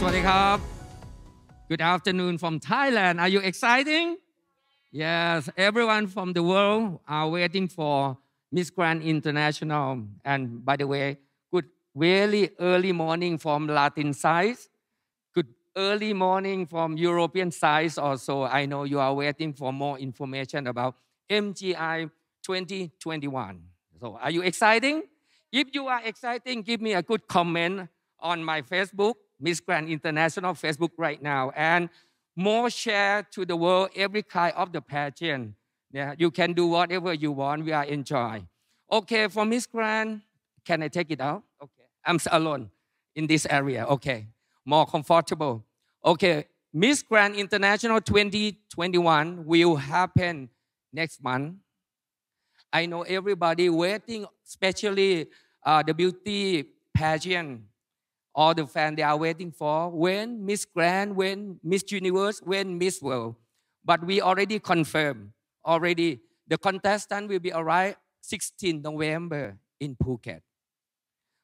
สวัสดีครับ Good afternoon from Thailand. Are you exciting? Yes, everyone from the world are waiting for Miss Grand International. And by the way, good really early morning from Latin side. Good early morning from European side also. I know you are waiting for more information about MGI 2021. So are you exciting? If you are exciting, give me a good comment on my Facebook Miss Grand International Facebook right now, and more share to the world every kind of the pageant. Yeah, you can do whatever you want. We are enjoy. Okay, for Miss Grand, can I take it out? Okay, I'm alone in this area. Okay, more comfortable. Okay, Miss Grand International 2021 will happen next month. I know everybody waiting, especially uh, the beauty pageant all the fans they are waiting for when Miss Grand, when Miss Universe, when Miss World. But we already confirmed already the contestant will be arrived 16 November in Phuket.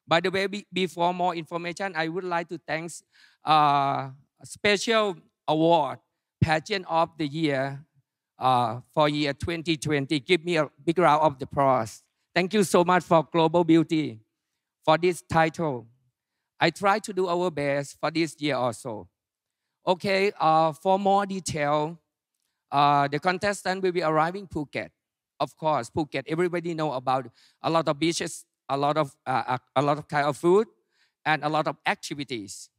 By the way, before more information, I would like to thank uh, special award pageant of the year uh, for year 2020. Give me a big round of applause. Thank you so much for Global Beauty for this title. I try to do our best for this year also. Okay, uh, for more detail, uh, the contestant will be arriving Phuket. Of course, Phuket. Everybody know about a lot of beaches, a lot of uh, a lot of kind of food, and a lot of activities.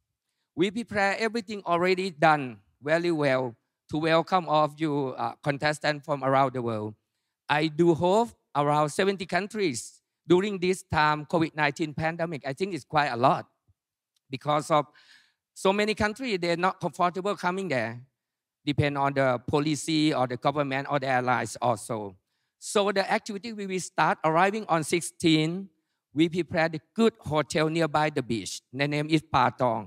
We prepare everything already done very well to welcome all of you uh, contestants from around the world. I do hope around 70 countries during this time COVID-19 pandemic. I think it's quite a lot because of so many countries, they're not comfortable coming there, depend on the policy or the government or the allies also. So the activity we will start arriving on 16. We prepared a good hotel nearby the beach. The name is Patong.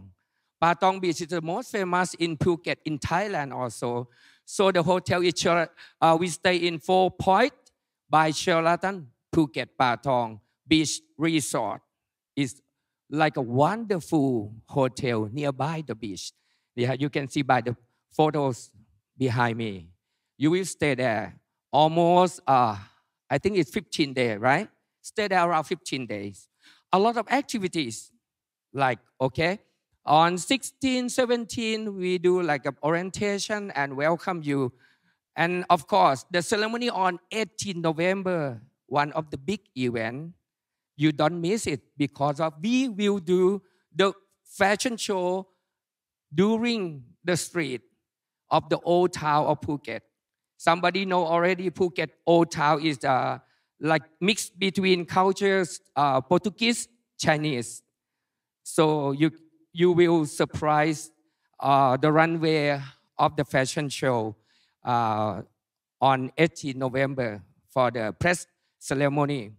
Patong Beach is the most famous in Phuket in Thailand also. So the hotel is uh, we stay in Four Point by Sheraton Phuket Patong Beach Resort is like a wonderful hotel nearby the beach. Yeah, you can see by the photos behind me. You will stay there almost, uh, I think it's 15 days, right? Stay there around 15 days. A lot of activities, like, okay, on 16, 17, we do like an orientation and welcome you. And of course, the ceremony on 18 November, one of the big event you don't miss it because of we will do the fashion show during the street of the old town of Phuket. Somebody know already Phuket old town is uh, like mixed between cultures, uh, Portuguese, Chinese. So you, you will surprise uh, the runway of the fashion show uh, on 18 November for the press ceremony.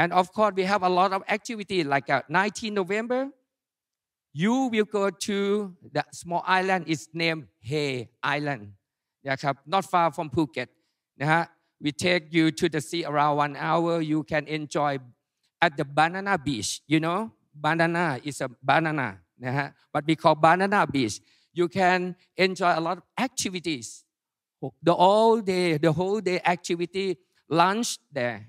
And of course, we have a lot of activity like uh, 19 November. You will go to the small island. It's named Hay Island. Yeah, not far from Phuket we take you to the sea around one hour you can enjoy at the banana beach you know banana is a banana but we call banana beach you can enjoy a lot of activities the all day the whole day activity lunch there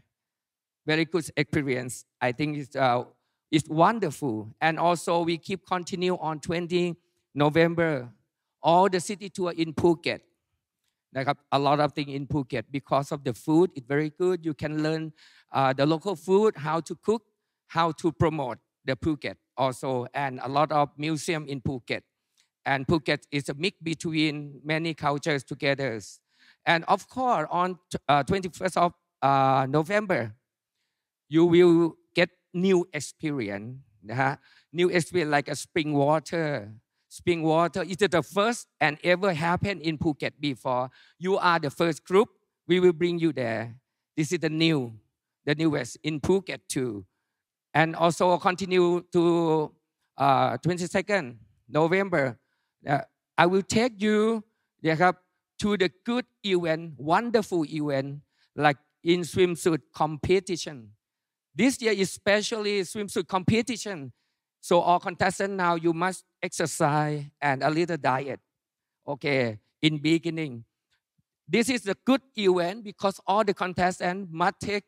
very good experience. I think it's, uh, it's wonderful. And also we keep continue on 20 November, all the city tour in Phuket. Like uh, a lot of things in Phuket because of the food. It's very good. You can learn uh, the local food, how to cook, how to promote the Phuket also, and a lot of museum in Phuket. And Phuket is a mix between many cultures together. And of course, on uh, 21st of uh, November, you will get new experience. Uh, new experience like a spring water. Spring water is the first and ever happened in Phuket before. You are the first group. We will bring you there. This is the new, the newest in Phuket too. And also continue to uh, 22nd November. Uh, I will take you yeah, to the good event, wonderful event, like in swimsuit competition this year, especially swimsuit competition. So all contestants now, you must exercise and a little diet. Okay, in beginning. This is a good event because all the contestants must take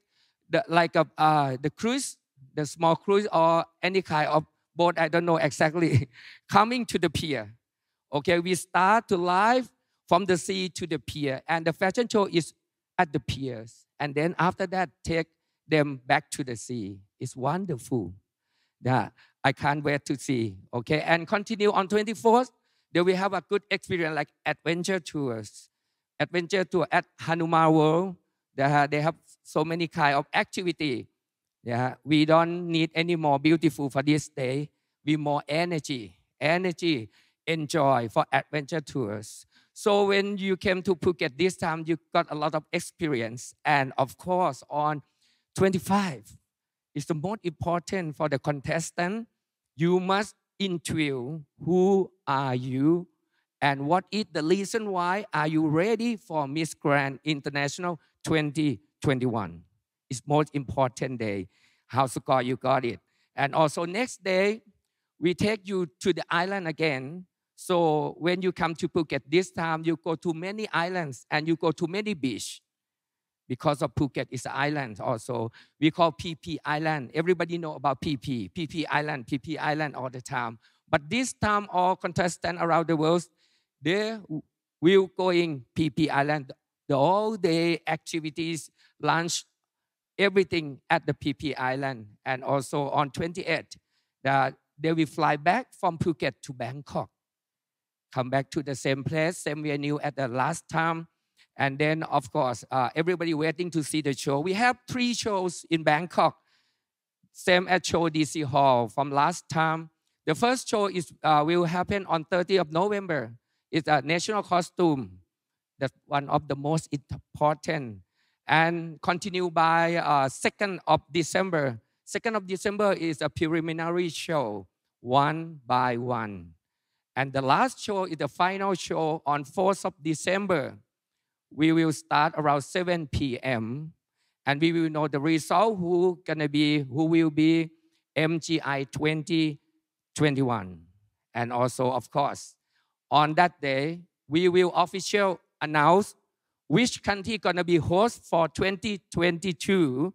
the, like a, uh, uh, the cruise, the small cruise or any kind of boat, I don't know exactly, coming to the pier. Okay, we start to live from the sea to the pier, and the fashion show is at the piers. And then after that, take them back to the sea. It's wonderful. Yeah, I can't wait to see. Okay, and continue on 24th. Then we have a good experience like adventure tours, adventure tour at Hanuman World. They have, they have so many kind of activity. Yeah, we don't need any more beautiful for this day. We more energy, energy, enjoy for adventure tours. So when you came to Phuket this time, you got a lot of experience, and of course on 25 is the most important for the contestant. You must interview who are you and what is the reason why are you ready for Miss Grand International 2021. It's most important day. How score you got it. And also next day, we take you to the island again. So when you come to Phuket this time, you go to many islands and you go to many beach because of Phuket is an island also. We call PP Island. Everybody know about PP, PP Island, PP Island all the time. But this time, all contestants around the world, they will going PP Island. The all day activities, lunch, everything at the PP Island. And also on 28, the, they will fly back from Phuket to Bangkok. Come back to the same place, same venue at the last time and then, of course, uh, everybody waiting to see the show. We have three shows in Bangkok, same at Show DC Hall from last time. The first show is uh, will happen on 30th of November. It's a national costume. That's one of the most important. And continue by uh, 2nd of December. 2nd of December is a preliminary show, one by one. And the last show is the final show on 4th of December we will start around 7 p.m. and we will know the result who gonna be who will be MGI 2021. And also, of course, on that day, we will official announce which country gonna be host for 2022.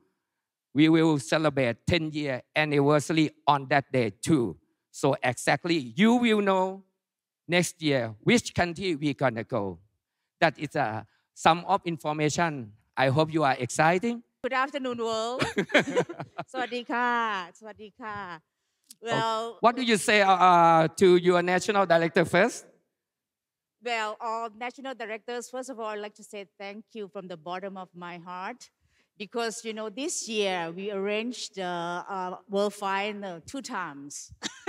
We will celebrate 10 year anniversary on that day too. So exactly, you will know next year which country we're gonna go. That is a some of information. I hope you are exciting. Good afternoon, world. สวัสดีค่ะ สวัสดีค่ะ Well, what do you say uh, uh, to your national director first? Well, all national directors, first of all, I'd like to say thank you from the bottom of my heart because, you know, this year we arranged uh, uh, World Fine uh, two times.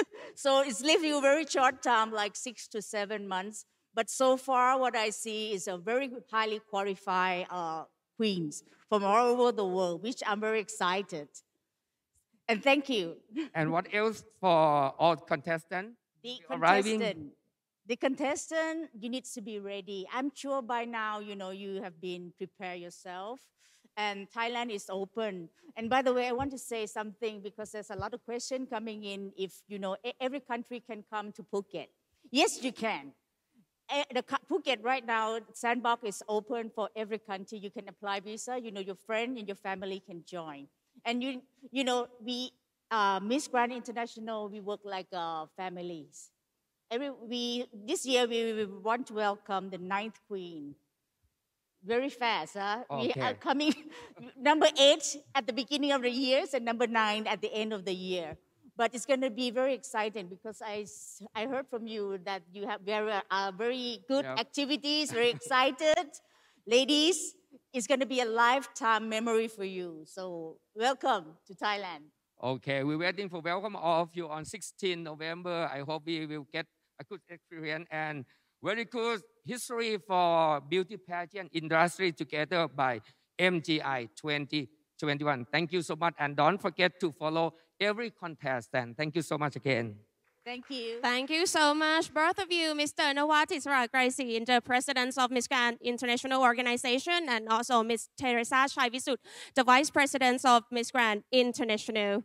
so it's leaving you a very short time, like six to seven months but so far, what I see is a very highly qualified uh, queens from all over the world, which I'm very excited. And thank you. And what else for all contestants? The arriving? contestant. The contestant, you need to be ready. I'm sure by now, you know, you have been prepare yourself. And Thailand is open. And by the way, I want to say something because there's a lot of question coming in. If you know, every country can come to Phuket. Yes, you can the Phuket right now, Sandbox is open for every country. You can apply visa. You know, your friend and your family can join. And you, you know, we uh, Miss Grand International, we work like uh, families. Every, we this year we, we, want to welcome the ninth queen. Very fast, huh? Okay. We are coming number eight at the beginning of the years and number nine at the end of the year. But it's going to be very exciting because I, I heard from you that you have very, uh, very good yep. activities, very excited. Ladies, it's going to be a lifetime memory for you. So welcome to Thailand. Okay, we're waiting for welcome all of you on 16 November. I hope we will get a good experience and very good history for beauty pageant industry together by MGI 2021. Thank you so much. And don't forget to follow every contestant. Thank you so much again. Thank you. Thank you so much, both of you, Mr. Nawat Isra Gracie, the president of Miss Grand International Organization, and also Miss Teresa Chai Visut, the vice president of Miss Grand International.